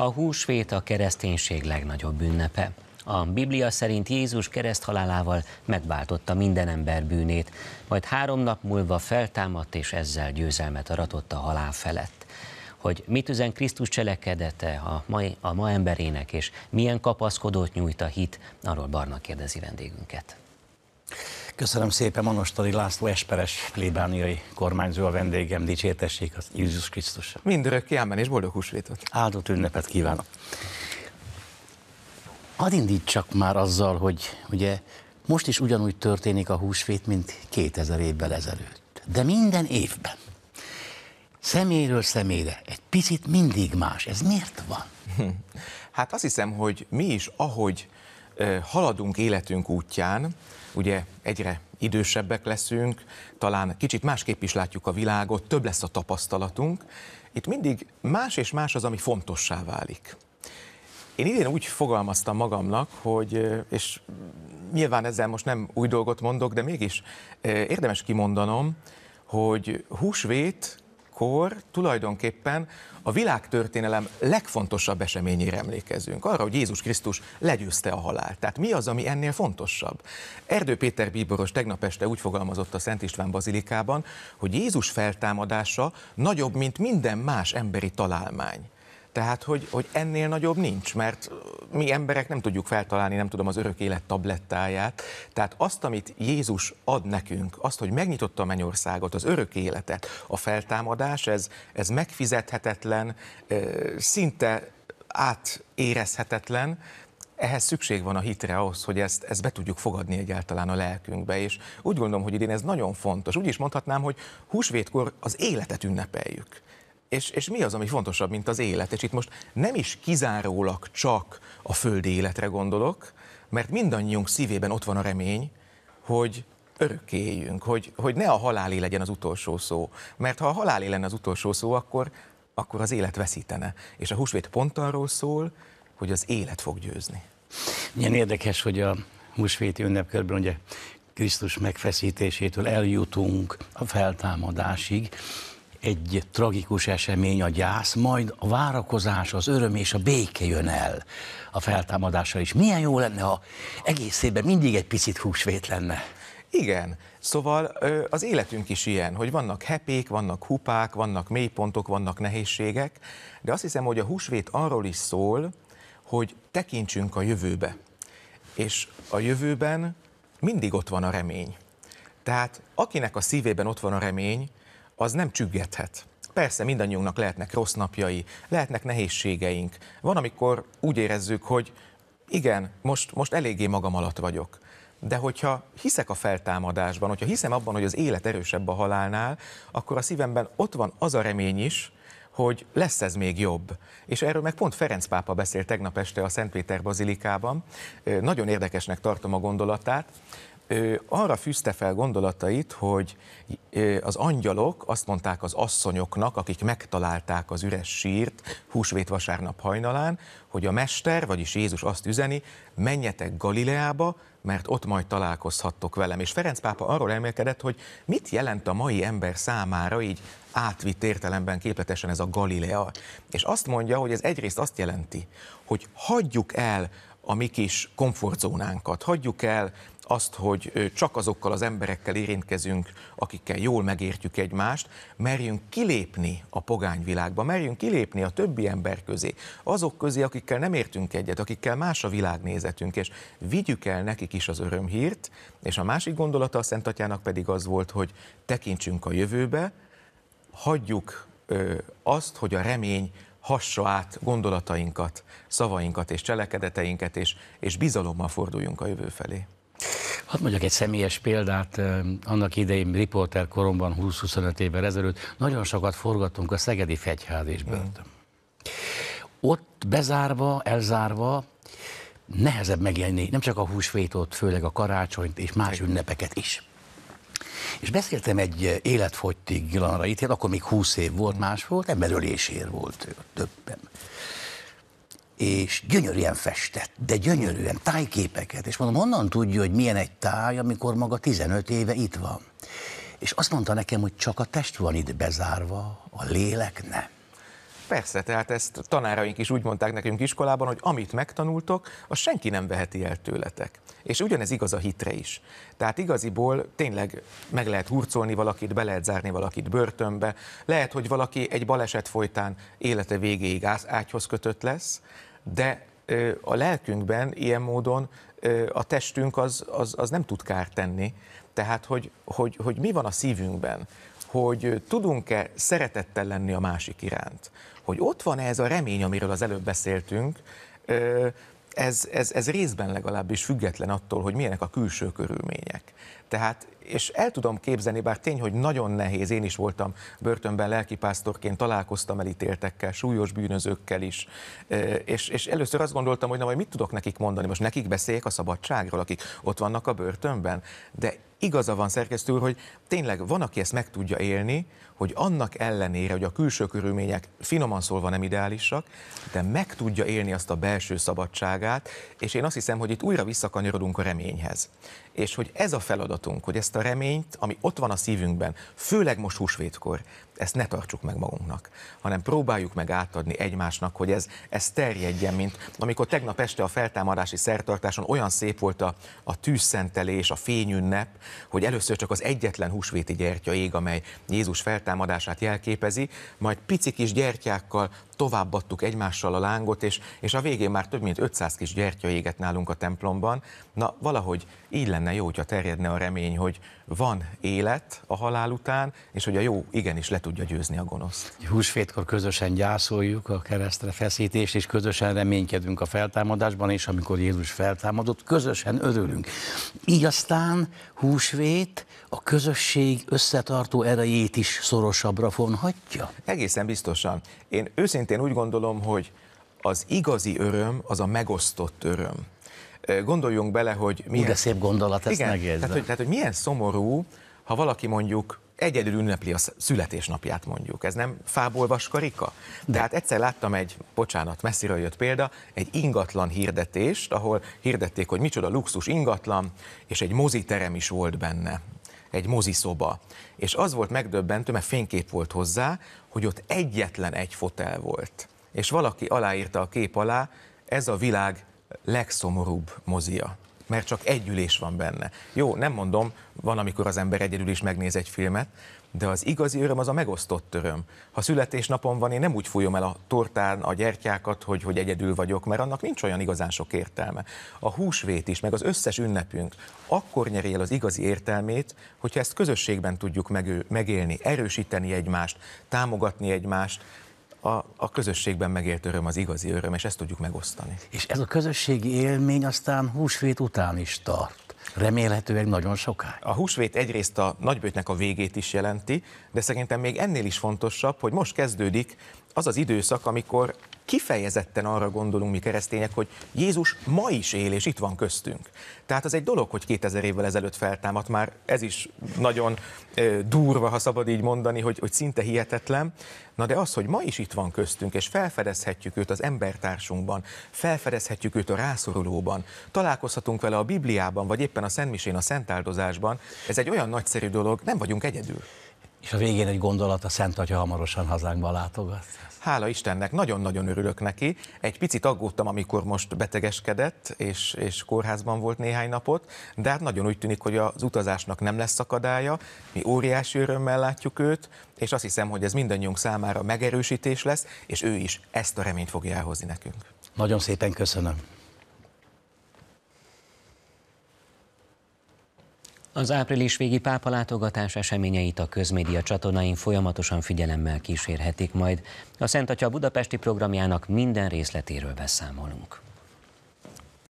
A húsvét a kereszténység legnagyobb ünnepe. A Biblia szerint Jézus kereszthalálával megváltotta minden ember bűnét, majd három nap múlva feltámadt és ezzel győzelmet aratott a halál felett. Hogy mit üzen Krisztus cselekedete a, mai, a ma emberének, és milyen kapaszkodót nyújt a hit, arról Barna kérdezi vendégünket. Köszönöm szépen, Manostali László Esperes plébániai kormányzó a vendégem, dicsértessék az Jézus Krisztus. Mindörökké, ámen és boldog húsvétot. Áldott ünnepet kívánok. Hadd indítsak már azzal, hogy ugye most is ugyanúgy történik a húsvét, mint 2000 évvel ezelőtt. De minden évben, személyről személyre, egy picit mindig más. Ez miért van? Hát azt hiszem, hogy mi is, ahogy haladunk életünk útján, ugye egyre idősebbek leszünk, talán kicsit másképp is látjuk a világot, több lesz a tapasztalatunk. Itt mindig más és más az, ami fontossá válik. Én idén úgy fogalmaztam magamnak, hogy, eh, és nyilván ezzel most nem új dolgot mondok, de mégis eh, érdemes kimondanom, hogy húsvét akkor tulajdonképpen a világtörténelem legfontosabb eseményére emlékezünk, arra, hogy Jézus Krisztus legyőzte a halált. Tehát mi az, ami ennél fontosabb? Erdő Péter Bíboros tegnap este úgy fogalmazott a Szent István Bazilikában, hogy Jézus feltámadása nagyobb, mint minden más emberi találmány. Tehát, hogy, hogy ennél nagyobb nincs, mert mi emberek nem tudjuk feltalálni, nem tudom, az örök élet tablettáját. Tehát azt, amit Jézus ad nekünk, azt, hogy megnyitotta a mennyországot, az örök életet, a feltámadás, ez, ez megfizethetetlen, szinte átérezhetetlen, ehhez szükség van a hitre ahhoz, hogy ezt, ezt be tudjuk fogadni egyáltalán a lelkünkbe, és úgy gondolom, hogy idén ez nagyon fontos. Úgy is mondhatnám, hogy húsvétkor az életet ünnepeljük és, és mi az, ami fontosabb, mint az élet? És itt most nem is kizárólag csak a földi életre gondolok, mert mindannyiunk szívében ott van a remény, hogy örökéljünk, hogy, hogy ne a halálé legyen az utolsó szó. Mert ha a halálé lenne az utolsó szó, akkor, akkor az élet veszítene. És a húsvét pont arról szól, hogy az élet fog győzni. Milyen érdekes, hogy a húsvéti ünnepkörben ugye Krisztus megfeszítésétől eljutunk a feltámadásig, egy tragikus esemény, a gyász, majd a várakozás, az öröm és a béke jön el a feltámadással is. Milyen jó lenne, ha egész évben mindig egy picit húsvét lenne. Igen, szóval az életünk is ilyen, hogy vannak hepék, vannak hupák, vannak mélypontok, vannak nehézségek, de azt hiszem, hogy a húsvét arról is szól, hogy tekintsünk a jövőbe. És a jövőben mindig ott van a remény. Tehát akinek a szívében ott van a remény, az nem csüggethet. Persze mindannyiunknak lehetnek rossz napjai, lehetnek nehézségeink. Van, amikor úgy érezzük, hogy igen, most, most eléggé magam alatt vagyok. De hogyha hiszek a feltámadásban, hogyha hiszem abban, hogy az élet erősebb a halálnál, akkor a szívemben ott van az a remény is, hogy lesz ez még jobb. És erről meg pont Ferenc pápa beszélt tegnap este a Szentpéter Bazilikában. Nagyon érdekesnek tartom a gondolatát, ő arra fűzte fel gondolatait, hogy az angyalok azt mondták az asszonyoknak, akik megtalálták az üres sírt húsvét vasárnap hajnalán, hogy a mester, vagyis Jézus azt üzeni, menjetek Galileába, mert ott majd találkozhattok velem. És Ferenc pápa arról emelkedett, hogy mit jelent a mai ember számára így átvitt értelemben képletesen ez a Galilea. És azt mondja, hogy ez egyrészt azt jelenti, hogy hagyjuk el a mi kis komfortzónánkat, hagyjuk el azt, hogy csak azokkal az emberekkel érintkezünk, akikkel jól megértjük egymást, merjünk kilépni a pogányvilágba, merjünk kilépni a többi ember közé, azok közé, akikkel nem értünk egyet, akikkel más a világnézetünk, és vigyük el nekik is az örömhírt, és a másik gondolata a Szent Atyának pedig az volt, hogy tekintsünk a jövőbe, hagyjuk ö, azt, hogy a remény hassa át gondolatainkat, szavainkat és cselekedeteinket, és, és bizalommal forduljunk a jövő felé. Hadd mondjak egy személyes példát. Eh, annak idején riporter koromban 20-25 évvel ezelőtt nagyon sokat forgattunk a Szegedi Fegyház börtön. Mm. Ott bezárva, elzárva nehezebb megélni, nem csak a húsvétot, főleg a karácsonyt és más ünnepeket is. És beszéltem egy életfogytig Gilanra itt, hát akkor még 20 év volt, mm. más volt, emberölésér volt többen és gyönyörűen festett, de gyönyörűen, tájképeket, és mondom, honnan tudja, hogy milyen egy táj, amikor maga 15 éve itt van. És azt mondta nekem, hogy csak a test van itt bezárva, a lélek nem. Persze, tehát ezt tanáraink is úgy mondták nekünk iskolában, hogy amit megtanultok, az senki nem veheti el tőletek. És ugyanez igaz a hitre is. Tehát igaziból tényleg meg lehet hurcolni valakit, be lehet zárni valakit börtönbe, lehet, hogy valaki egy baleset folytán élete végéig ágyhoz kötött lesz, de a lelkünkben ilyen módon a testünk az, az, az nem tud kárt tenni. Tehát, hogy, hogy, hogy mi van a szívünkben, hogy tudunk-e szeretettel lenni a másik iránt, hogy ott van-e ez a remény, amiről az előbb beszéltünk, ez, ez, ez részben legalábbis független attól, hogy milyenek a külső körülmények. Tehát és el tudom képzelni, bár tény, hogy nagyon nehéz, én is voltam börtönben lelkipásztorként, találkoztam elítéltekkel, súlyos bűnözőkkel is, és, és először azt gondoltam, hogy na majd mit tudok nekik mondani, most nekik beszéljek a szabadságról, akik ott vannak a börtönben, de igaza van szerkesztő hogy tényleg van, aki ezt meg tudja élni, hogy annak ellenére, hogy a külső körülmények finoman szólva nem ideálisak, de meg tudja élni azt a belső szabadságát, és én azt hiszem, hogy itt újra visszakanyarodunk a reményhez. És hogy ez a feladatunk, hogy ezt a a reményt, ami ott van a szívünkben, főleg most húsvétkor, ezt ne tartsuk meg magunknak, hanem próbáljuk meg átadni egymásnak, hogy ez, ez terjedjen, mint amikor tegnap este a feltámadási szertartáson olyan szép volt a, a tűzszentelés, a fényünnep, hogy először csak az egyetlen húsvéti gyertya ég, amely Jézus feltámadását jelképezi, majd pici kis gyertyákkal továbbadtuk egymással a lángot, és, és a végén már több mint 500 kis gyertya égett nálunk a templomban. Na, valahogy így lenne jó, hogyha terjedne a remény, hogy, van élet a halál után, és hogy a jó igenis le tudja győzni a gonoszt. Húsvétkor közösen gyászoljuk a keresztre feszítést, és közösen reménykedünk a feltámadásban, és amikor Jézus feltámadott, közösen örülünk. Így aztán húsvét a közösség összetartó erejét is szorosabbra vonhatja? Egészen biztosan. Én őszintén úgy gondolom, hogy az igazi öröm az a megosztott öröm Gondoljunk bele, hogy milyen... De szép gondolat, ezt Igen, Tehát hogy, tehát, hogy milyen szomorú, ha valaki mondjuk egyedül ünnepli a születésnapját mondjuk. Ez nem fából vaskarika? De hát egyszer láttam egy, bocsánat, messziről jött példa, egy ingatlan hirdetést, ahol hirdették, hogy micsoda luxus ingatlan, és egy moziterem is volt benne egy moziszoba. És az volt megdöbbentő, mert fénykép volt hozzá, hogy ott egyetlen egy fotel volt. És valaki aláírta a kép alá, ez a világ legszomorúbb mozia mert csak egy ülés van benne. Jó, nem mondom, van, amikor az ember egyedül is megnéz egy filmet, de az igazi öröm az a megosztott öröm. Ha születésnapom van, én nem úgy fújom el a tortán a gyertyákat, hogy, hogy egyedül vagyok, mert annak nincs olyan igazán sok értelme. A húsvét is, meg az összes ünnepünk akkor nyeri el az igazi értelmét, hogyha ezt közösségben tudjuk megélni, erősíteni egymást, támogatni egymást, a, a közösségben megélt öröm az igazi öröm, és ezt tudjuk megosztani. És ez a közösségi élmény aztán húsvét után is tart. Remélhetőleg nagyon sokáig. A húsvét egyrészt a nagybőtnek a végét is jelenti, de szerintem még ennél is fontosabb, hogy most kezdődik az az időszak, amikor kifejezetten arra gondolunk mi keresztények, hogy Jézus ma is él, és itt van köztünk. Tehát az egy dolog, hogy 2000 évvel ezelőtt feltámadt már, ez is nagyon durva, ha szabad így mondani, hogy, hogy szinte hihetetlen. Na de az, hogy ma is itt van köztünk, és felfedezhetjük őt az embertársunkban, felfedezhetjük őt a rászorulóban, találkozhatunk vele a Bibliában, vagy éppen a Szentmisén, a Szentáldozásban, ez egy olyan nagyszerű dolog, nem vagyunk egyedül. És a végén egy gondolat, a Szent Atya hamarosan hazánkba látogat. Hála Istennek, nagyon-nagyon örülök neki. Egy picit aggódtam, amikor most betegeskedett, és, és kórházban volt néhány napot, de hát nagyon úgy tűnik, hogy az utazásnak nem lesz akadálya. Mi óriási örömmel látjuk őt, és azt hiszem, hogy ez mindannyiunk számára megerősítés lesz, és ő is ezt a reményt fogja elhozni nekünk. Nagyon szépen köszönöm. Az április végi pápa látogatás eseményeit a közmédia csatornáin folyamatosan figyelemmel kísérhetik majd. A Szent Atya Budapesti programjának minden részletéről beszámolunk.